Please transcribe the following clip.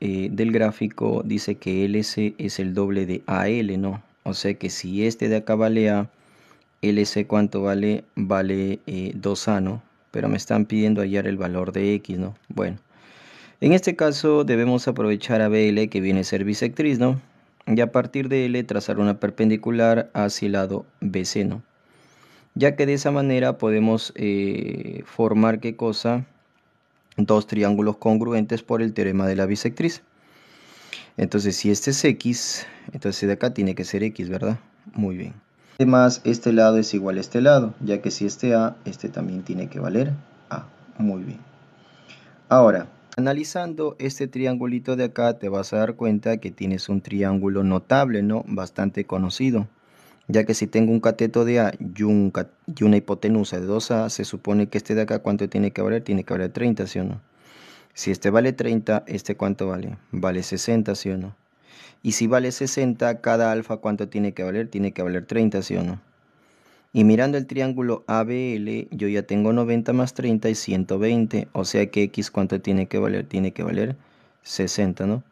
Eh, del gráfico dice que LC es el doble de AL, ¿no? O sea que si este de acá vale A, LC cuánto vale? Vale 2A, eh, ¿no? Pero me están pidiendo hallar el valor de X, ¿no? Bueno, en este caso debemos aprovechar a BL que viene a ser bisectriz, ¿no? Y a partir de L trazar una perpendicular hacia el lado BC, ¿no? Ya que de esa manera podemos eh, formar qué cosa dos triángulos congruentes por el teorema de la bisectriz. Entonces, si este es x, entonces de acá tiene que ser x, ¿verdad? Muy bien. Además, este lado es igual a este lado, ya que si este a, este también tiene que valer a. Muy bien. Ahora, analizando este triangulito de acá, te vas a dar cuenta que tienes un triángulo notable, ¿no? Bastante conocido ya que si tengo un cateto de A y, una hipotenusa de 2A, se supone que este de acá, ¿cuánto tiene que valer? Tiene que valer 30, ¿sí o no? Si este vale 30, ¿este cuánto vale? Vale 60, ¿sí o no? Y si vale 60, cada alfa, ¿cuánto tiene que valer? Tiene que valer 30, ¿sí o no? Y mirando el triángulo ABL, yo ya tengo 90 más 30 y 120, o sea que X, ¿cuánto tiene que valer? Tiene que valer 60, ¿no?